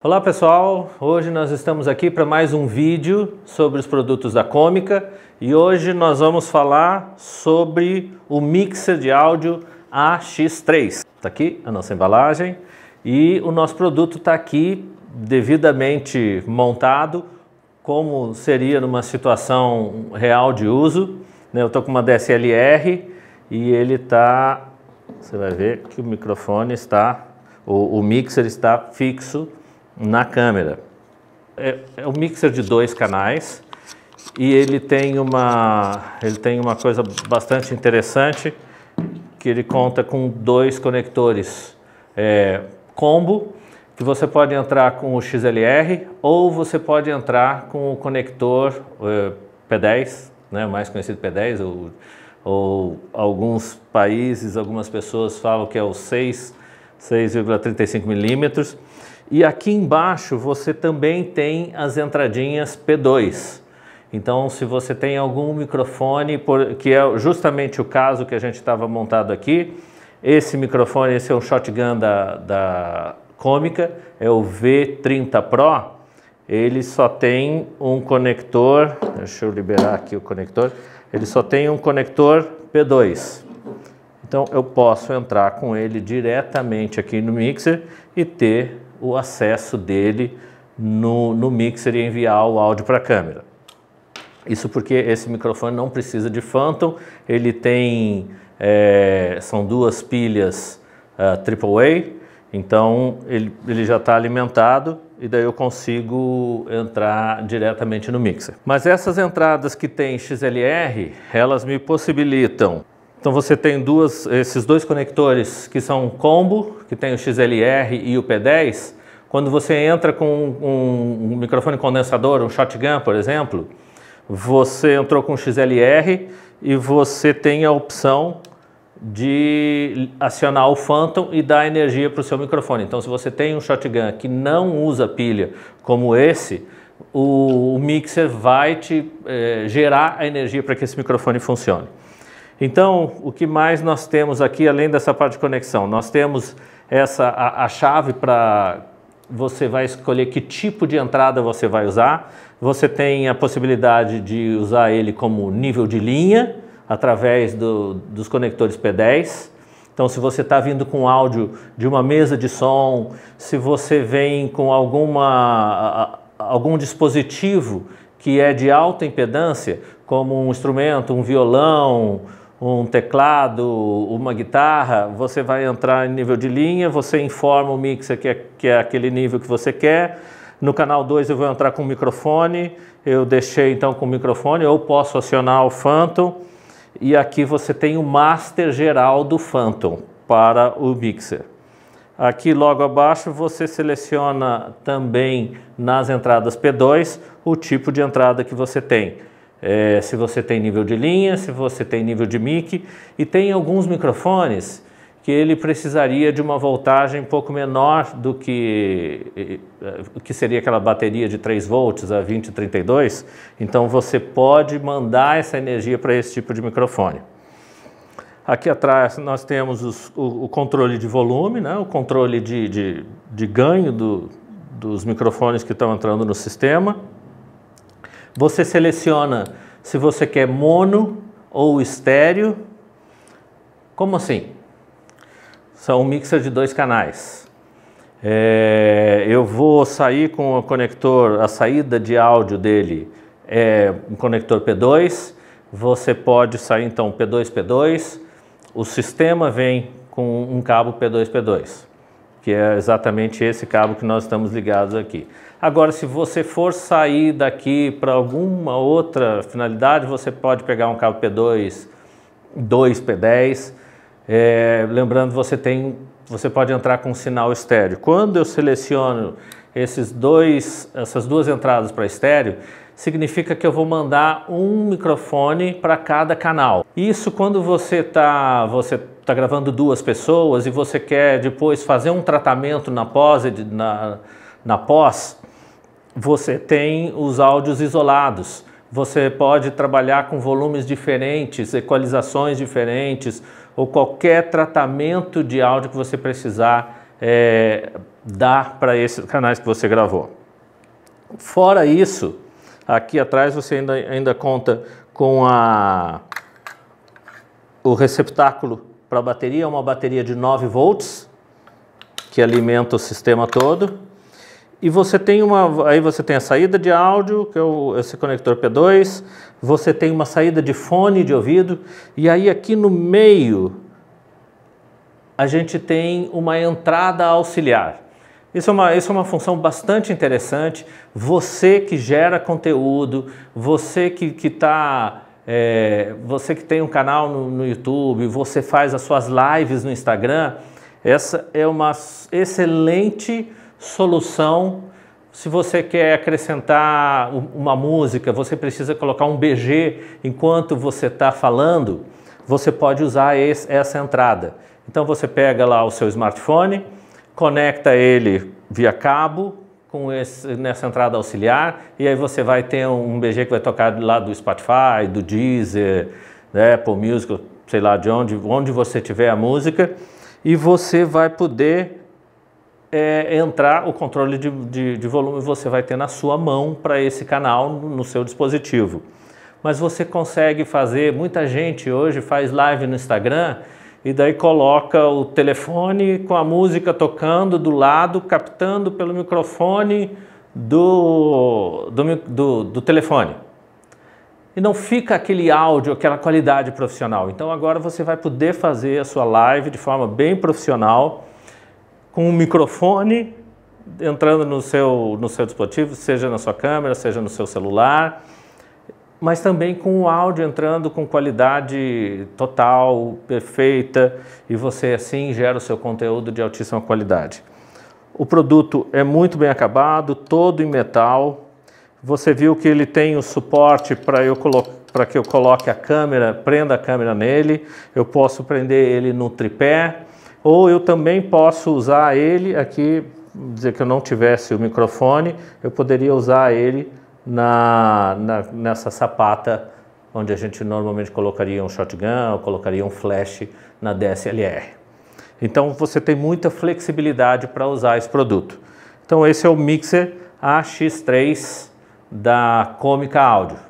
Olá pessoal, hoje nós estamos aqui para mais um vídeo sobre os produtos da Cômica e hoje nós vamos falar sobre o mixer de áudio AX3. Está aqui a nossa embalagem e o nosso produto está aqui devidamente montado como seria numa situação real de uso. Né? Eu estou com uma DSLR e ele está, você vai ver que o microfone está, o, o mixer está fixo na câmera. É, é um mixer de dois canais e ele tem uma, ele tem uma coisa bastante interessante que ele conta com dois conectores é, combo que você pode entrar com o XLR ou você pode entrar com o conector é, P10, né, mais conhecido P10 ou, ou alguns países, algumas pessoas falam que é o 6, 6,35 milímetros e aqui embaixo você também tem as entradinhas P2. Então, se você tem algum microfone, por, que é justamente o caso que a gente estava montado aqui, esse microfone, esse é um shotgun da, da Cômica, é o V30 Pro, ele só tem um conector, deixa eu liberar aqui o conector, ele só tem um conector P2. Então, eu posso entrar com ele diretamente aqui no mixer e ter o acesso dele no, no mixer e enviar o áudio para a câmera. Isso porque esse microfone não precisa de phantom, ele tem, é, são duas pilhas uh, é, AAA, então ele, ele já está alimentado e daí eu consigo entrar diretamente no mixer. Mas essas entradas que tem XLR, elas me possibilitam então você tem duas, esses dois conectores que são um combo, que tem o XLR e o P10. Quando você entra com um, um microfone condensador, um shotgun, por exemplo, você entrou com o XLR e você tem a opção de acionar o Phantom e dar energia para o seu microfone. Então, se você tem um shotgun que não usa pilha, como esse, o, o mixer vai te eh, gerar a energia para que esse microfone funcione. Então, o que mais nós temos aqui, além dessa parte de conexão? Nós temos essa a, a chave para você vai escolher que tipo de entrada você vai usar. Você tem a possibilidade de usar ele como nível de linha através do, dos conectores P10. Então, se você está vindo com áudio de uma mesa de som, se você vem com alguma, algum dispositivo que é de alta impedância, como um instrumento, um violão, um teclado, uma guitarra, você vai entrar em nível de linha, você informa o mixer que é, que é aquele nível que você quer. No canal 2 eu vou entrar com o microfone, eu deixei então com o microfone, eu posso acionar o Phantom. E aqui você tem o master geral do Phantom para o mixer. Aqui logo abaixo você seleciona também nas entradas P2 o tipo de entrada que você tem é, se você tem nível de linha, se você tem nível de mic e tem alguns microfones que ele precisaria de uma voltagem um pouco menor do que, que seria aquela bateria de 3 volts a 20, 32. Então você pode mandar essa energia para esse tipo de microfone. Aqui atrás nós temos os, o, o, controle de volume, né? o controle de, de, de ganho do, dos microfones que estão entrando no sistema. Você seleciona se você quer mono ou estéreo. Como assim? São um mixer de dois canais. É, eu vou sair com o conector, a saída de áudio dele é um conector P2. Você pode sair então P2, P2. O sistema vem com um cabo P2, P2 que é exatamente esse cabo que nós estamos ligados aqui. Agora, se você for sair daqui para alguma outra finalidade, você pode pegar um cabo P2, 2 P10. É, lembrando, você tem, você pode entrar com sinal estéreo. Quando eu seleciono esses dois, essas duas entradas para estéreo, significa que eu vou mandar um microfone para cada canal. Isso quando você está você tá gravando duas pessoas e você quer depois fazer um tratamento na pós, na, na pós você tem os áudios isolados. Você pode trabalhar com volumes diferentes, equalizações diferentes ou qualquer tratamento de áudio que você precisar é, dar para esses canais que você gravou. Fora isso, Aqui atrás você ainda, ainda conta com a, o receptáculo para bateria, uma bateria de 9 volts, que alimenta o sistema todo. E você tem uma, aí você tem a saída de áudio, que é o, esse conector P2, você tem uma saída de fone de ouvido, e aí aqui no meio a gente tem uma entrada auxiliar. Isso é, uma, isso é uma função bastante interessante. Você que gera conteúdo, você que está. Que tá, é, você que tem um canal no, no YouTube, você faz as suas lives no Instagram, essa é uma excelente solução se você quer acrescentar uma música, você precisa colocar um BG enquanto você está falando, você pode usar esse, essa entrada. Então você pega lá o seu smartphone, conecta ele via cabo com esse, nessa entrada auxiliar e aí você vai ter um BG que vai tocar lá do Spotify, do Deezer, né, Apple Music, sei lá de onde, onde você tiver a música e você vai poder é, entrar, o controle de, de, de volume você vai ter na sua mão para esse canal no seu dispositivo. Mas você consegue fazer, muita gente hoje faz live no Instagram e daí coloca o telefone com a música tocando do lado, captando pelo microfone do, do, do, do telefone. E não fica aquele áudio, aquela qualidade profissional. Então agora você vai poder fazer a sua live de forma bem profissional, com um microfone entrando no seu, no seu dispositivo, seja na sua câmera, seja no seu celular mas também com o áudio entrando com qualidade total, perfeita, e você assim gera o seu conteúdo de altíssima qualidade. O produto é muito bem acabado, todo em metal. Você viu que ele tem o suporte para eu para que eu coloque a câmera, prenda a câmera nele. Eu posso prender ele no tripé, ou eu também posso usar ele aqui, dizer que eu não tivesse o microfone, eu poderia usar ele na, na, nessa sapata onde a gente normalmente colocaria um shotgun ou colocaria um flash na DSLR. Então você tem muita flexibilidade para usar esse produto. Então esse é o mixer AX3 da Comica Audio.